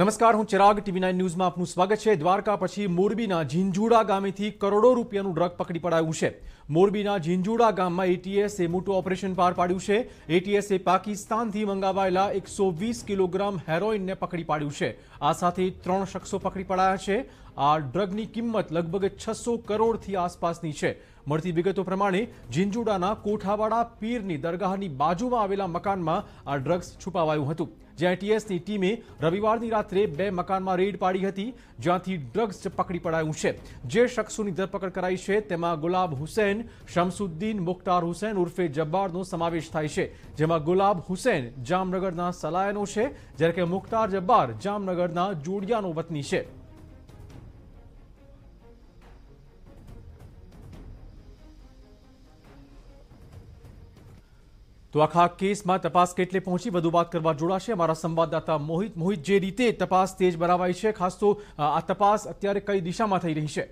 નમસ્કાર હું Chirag TV nine ન્યૂઝમાં આપનું સ્વાગત છે દ્વારકા પછી મોરબીના ઝીંઝુડા ગામેથી કરોડો રૂપિયાનું ડ્રગ પકડી પડાયું છે મોરબીના ઝીંઝુડા ગામમાં એટીએસે મોટું ઓપરેશન પાર પાડ્યું છે એટીએસે પાકિસ્તાનથી મંગાવાયેલા એકસો કિલોગ્રામ હેરોઇનને પકડી પાડ્યું છે આ સાથે ત્રણ શખ્સો પકડી પડાયા છે આ ડ્રગની કિંમત લગભગ છસો કરોડથી આસપાસની છે મળતી વિગતો પ્રમાણે ઝીંઝુડાના કોઠાવાડા પીરની દરગાહની બાજુમાં આવેલા મકાનમાં આ ડ્રગ્સ છુપાવાયું હતું જ્યાં એટીએસની ટીમે રવિવારની રાત્રે બે મકાનમાં રેડ પાડી હતી જ્યાંથી ડ્રગ્સ પકડી પડાયું છે જે શખ્સોની ધરપકડ કરાઈ છે તેમાં ગુલાબ હુસેન હુસેન શમસુદ્દીન મુખ્તાર હુસેન ઉર્ફે જબ્બારનો સમાવેશ થાય છે જેમાં ગુલાબ હુસેન જામનગરના સલાયનો છે જ્યારે કે મુખ્તાર જબ્બાર જામનગરના જોડિયાનો વતની છે તો આખા કેસમાં તપાસ કેટલે પહોંચી વધુ વાત કરવા જોડાશે અમારા સંવાદદાતા મોહિત મોહિત જે રીતે તપાસ તેજ બનાવાઈ છે ખાસ તો આ તપાસ અત્યારે કઈ દિશામાં થઈ રહી છે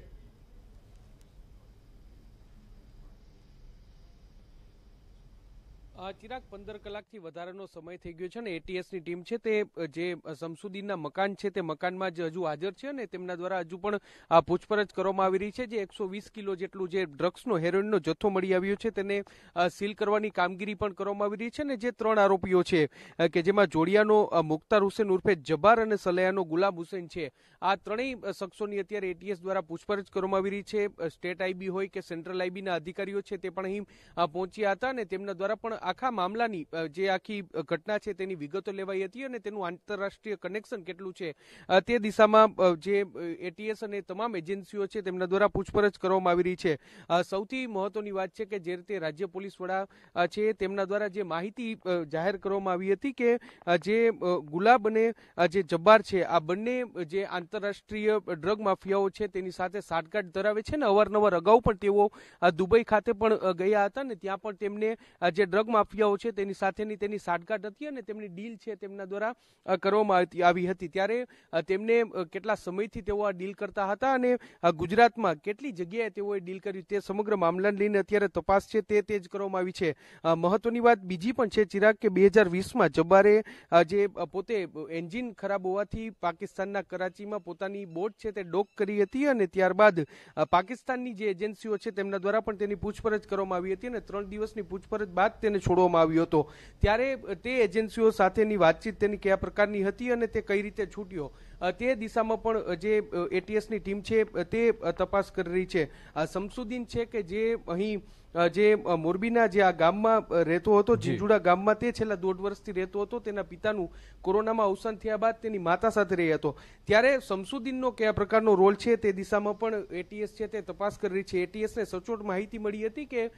ચિરાગ પંદર કલાકથી વધારેનો સમય થઈ ગયો છે અને એટીએસની ટીમ છે તે જે સમસુદ્દીનના મકાન છે તે મકાનમાં જ હજુ હાજર છે અને તેમના દ્વારા હજુ પણ આ પૂછપરછ કરવામાં આવી રહી છે જે એકસો વીસ કિલો જેટલું જે ડ્રગ્સનો હેરોઇનનો જથ્થો મળી આવ્યો છે તેને સીલ કરવાની કામગીરી પણ કરવામાં આવી રહી છે અને જે ત્રણ આરોપીઓ છે કે જેમાં જોડિયાનો મુખ્તાર હુસેન ઉર્ફે જબાર અને સલૈયાનો ગુલાબ હુસેન છે આ ત્રણેય શખ્સોની અત્યારે એટીએસ દ્વારા પૂછપરછ કરવામાં આવી રહી છે સ્ટેટ આઈબી હોય કે સેન્ટ્રલ આઈબીના અધિકારીઓ છે તે પણ અહીં પહોંચ્યા હતા અને તેમના દ્વારા પણ આ આખા મામલાની જે આખી ઘટના છે તેની વિગતો લેવાઈ હતી અને તેનું આંતરરાષ્ટ્રીય કનેક્શન કેટલું છે તે દિશામાં જે એટીએસ અને તમામ એજન્સીઓ છે તેમના દ્વારા પૂછપરછ કરવામાં આવી રહી છે સૌથી મહત્વની વાત છે કે જે રીતે રાજ્ય પોલીસ વડા છે તેમના દ્વારા જે માહિતી જાહેર કરવામાં આવી હતી કે જે ગુલાબ અને જે જબ્બાર છે આ બંને જે આંતરરાષ્ટ્રીય ડ્રગ માફિયાઓ છે તેની સાથે સાટગાંઠ ધરાવે છે ને અવારનવાર અગાઉ પણ તેઓ દુબઈ ખાતે પણ ગયા હતા ને ત્યાં પણ તેમને જે ડ્રગ માફિયાઓ છે તેની સાથેની તેની સાંઠગાંઠ હતી અને તેમની ડીલ છે તેમના દ્વારા કરવામાં આવી હતી ત્યારે તેમને કેટલા સમયથી તેઓ આ ડીલ કરતા હતા અને ગુજરાતમાં કેટલી જગ્યાએ તેઓએ ડીલ કર્યું તે સમગ્ર મામલાને લઈને અત્યારે તપાસ છે તે તે જ કરવામાં આવી છે મહત્વની વાત બીજી પણ છે ચિરાગ કે બે હજાર વીસમાં જબ્બારે જે પોતે એન્જિન ખરાબ હોવાથી પાકિસ્તાનના કરાચીમાં પોતાની બોટ છે તે ડોક કરી હતી અને ત્યારબાદ પાકિસ્તાનની જે એજન્સીઓ છે તેમના દ્વારા પણ તેની પૂછપરછ કરવામાં આવી હતી અને ત્રણ દિવસની પૂછપરછ બાદ તેને છોડવામાં આવ્યો હતો ત્યારે તે એજન્સીઓ સાથેની વાતચીત તેની કયા પ્રકારની હતી અને તે કઈ રીતે છૂટ્યો તે દિશામાં પણ જે એટીએસની ટીમ છે તે તપાસ કરી રહી છે શમસુદ્દીન છે કે જે અહીં જે મોરબીના જે આ ગામમાં રહેતો હતો જીજુડા ગામમાં તે છેલ્લા દોઢ વર્ષથી રહેતો હતો તેના પિતાનું કોરોનામાં અવસાન થયા બાદ તેની માતા સાથે રહી હતો ત્યારે શમસુદ્દીનનો કયા પ્રકારનો રોલ છે તે દિશામાં પણ એટીએસ છે તે તપાસ કરી રહી છે એટીએસને સચોટ માહિતી મળી હતી કે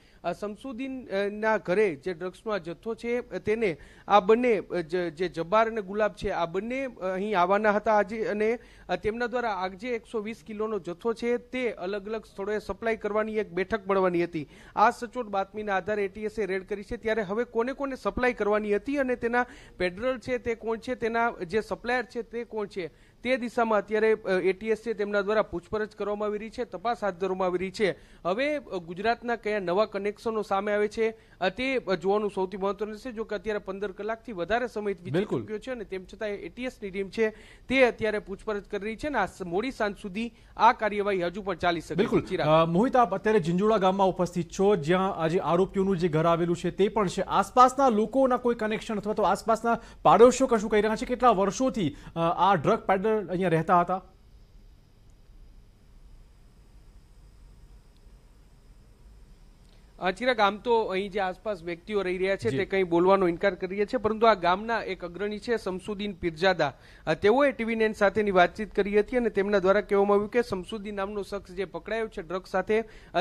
શમસુદ્દીનના ઘરે જે ડ્રગ્સનો આ જથ્થો છે તેને આ બંને જે જબ્બાર અને ગુલાબ છે આ બંને અહીં આવવાના હતા આજે અને તેમના દ્વારા આજે એકસો વીસ કિલોનો જથ્થો છે તે અલગ અલગ સ્થળોએ સપ્લાય કરવાની એક બેઠક મળવાની હતી આ સચોટ બાતમીના આધારે એટીએસે રેડ કરી છે ત્યારે હવે કોને કોને સપ્લાય કરવાની હતી અને તેના પેડરલ છે તે કોણ છે તેના જે સપ્લાયર છે તે કોણ છે તે દિશામાં અત્યારે એટીએસ છે તેમના દ્વારા પૂછપરછ કરવામાં આવી રહી છે તપાસ હાથ ધરવામાં આવી રહી છે હવે ગુજરાતના કયા નવા કનેક્શનો સામે આવે છે તે જોવાનું સૌથી મહત્વનું છે જો કે અત્યારે પંદર કલાકથી વધારે સમય વીતી ચૂક્યો છે અને તેમ છતાં એટીએસની ટીમ છે તે અત્યારે પૂછપરછ કરી રહી છે ને આ મોડી સાંજ સુધી આ કાર્યવાહી હજુ પણ ચાલી શકે બિલકુલ મોહિત આપ અત્યારે જિંજોડા ગામમાં ઉપસ્થિત છો જ્યાં આજે આરોપીઓનું જે ઘર આવેલું છે તે પણ છે આસપાસના લોકોના કોઈ કનેક્શન અથવા તો આસપાસના પાડોશીઓ કશું કહી રહ્યા છે કેટલા વર્ષોથી આ ડ્રગ પેડલર અહીંયા રહેતા હતા ચિરાગ આમ તો અહીં જે આસપાસ વ્યક્તિઓ રહી રહ્યા છે તે કંઈ બોલવાનો ઇનકાર કરીએ રહ્યા છે પરંતુ આ ગામના એક અગ્રણી છે શમસુદ્દીન પીરજાદા તેઓએ ટીવી નેન સાથેની વાતચીત કરી હતી અને તેમના દ્વારા કહેવામાં આવ્યું કે શમસુદ્દીન નામનો શખ્સ જે પકડાયો છે ડ્રગ સાથે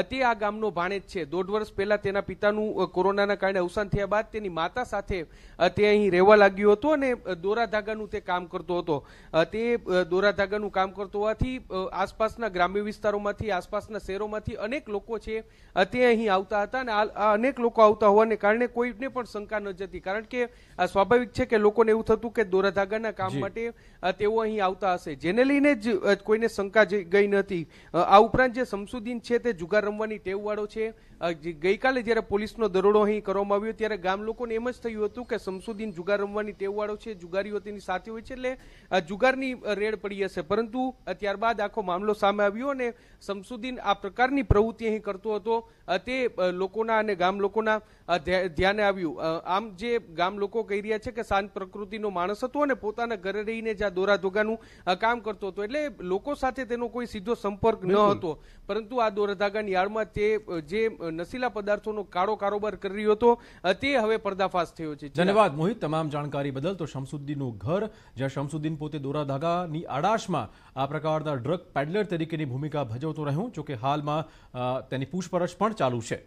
તે આ ગામનો ભાણેજ છે દોઢ વર્ષ પહેલા તેના પિતાનું કોરોનાના કારણે અવસાન થયા બાદ તેની માતા સાથે તે અહીં રહેવા લાગ્યું હતું અને દોરા ધાગાનું તે કામ કરતો હતો તે દોરા ધાગાનું કામ કરતો હોવાથી આસપાસના ગ્રામ્ય વિસ્તારોમાંથી આસપાસના શહેરોમાંથી અનેક લોકો છે તે અહીં આવતા હતા અને અનેક લોકો આવતા હોવાને કારણે કોઈને પણ શંકા ન જતી કારણ કે આ સ્વાભાવિક છે કે લોકોને એવું થતું કે દોરાધાગાના કામ માટે તેઓ અહીં આવતા હશે જેને લઈને જ કોઈને શંકા ગઈ નથી આ ઉપરાંત જે શમસુદ્દીન છે તે જુગાર રમવાની ટેવ વાળો છે ગઈકાલે જ્યારે પોલીસનો દરોડો અહીં કરવામાં આવ્યો ત્યારે ગામ લોકોને એમ જ થયું હતું કે શમસુદ્દીન જુગાર રમવાની ટેવવાળો છે જુગારીઓ તેની સાથે હોય છે એટલે જુગારની રેડ પડી હશે પરંતુ ત્યારબાદ આખો મામલો સામે આવ્યો અને શમસુદ્દીન આ પ્રકારની પ્રવૃત્તિ અહીં કરતો હતો તે લોકોના અને ગામ લોકોના ધ્યાને આવ્યું આમ જે ગામ લોકો કહી રહ્યા છે કે શાંત પ્રકૃતિનો માણસ હતો અને પોતાના ઘરે રહીને જ આ દોરા ધોગાનું કામ કરતો હતો એટલે લોકો સાથે તેનો કોઈ સીધો સંપર્ક ન હતો પરંતુ આ દોરાધાગાની આડમાં તે જે નશીલા પદાર્થોનો કાળો કારોબાર કરી રહ્યો હતો તે હવે પર્દાફાશ થયો છે ધન્યવાદ મોહિત તમામ જાણકારી બદલ તો શમસુદ્દીનનું ઘર જ્યાં શમસુદ્દીન પોતે દોરા ધાગાની આડાશમાં આ પ્રકારના ડ્રગ પેડલર તરીકેની ભૂમિકા ભજવતો રહ્યું જોકે હાલમાં તેની પૂછપરછ પણ ચાલુ છે